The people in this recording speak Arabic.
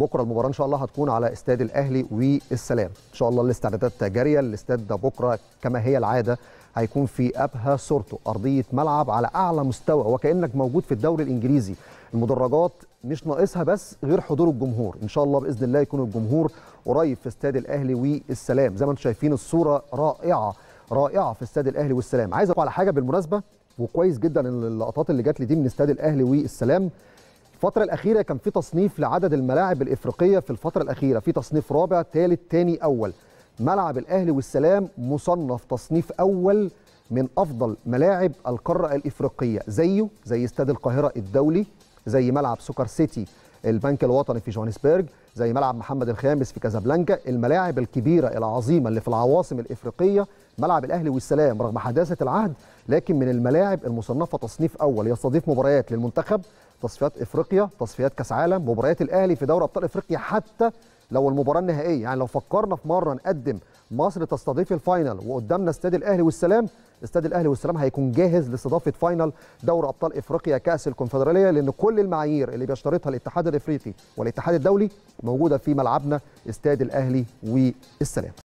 بكره المباراه ان شاء الله هتكون على استاد الاهلي والسلام ان شاء الله الاستعدادات جاريه الاستاد ده بكره كما هي العاده هيكون في ابها صورته ارضيه ملعب على اعلى مستوى وكانك موجود في الدوري الانجليزي المدرجات مش ناقصها بس غير حضور الجمهور ان شاء الله باذن الله يكون الجمهور قريب في استاد الاهلي والسلام زي ما انتم شايفين الصوره رائعه رائعه في استاد الاهلي والسلام عايز اقول على حاجه بالمناسبه وكويس جدا ان اللقطات اللي جات لي دي من استاد الاهلي والسلام الفترة الأخيرة كان في تصنيف لعدد الملاعب الإفريقية في الفترة الأخيرة في تصنيف رابع ثالث تاني أول ملعب الأهلي والسلام مصنف تصنيف أول من أفضل ملاعب القارة الإفريقية زيه زي استاد القاهرة الدولي زي ملعب سوكر سيتي البنك الوطني في جوهانسبرج زي ملعب محمد الخامس في كازابلانكا الملاعب الكبيرة العظيمة اللي في العواصم الإفريقية ملعب الأهلي والسلام رغم حداثة العهد لكن من الملاعب المصنفة تصنيف أول يستضيف مباريات للمنتخب تصفيات إفريقيا تصفيات كأس عالم مباريات الأهلي في دوري أبطال إفريقيا حتى لو المباراة النهائية يعني لو فكرنا في مرة نقدم مصر تستضيف الفاينل وقدامنا استاد الاهلي والسلام استاد الاهلي والسلام هيكون جاهز لاستضافه فاينل دوري ابطال افريقيا كاس الكونفدراليه لان كل المعايير اللي بيشترطها الاتحاد الافريقي والاتحاد الدولي موجوده في ملعبنا استاد الاهلي والسلام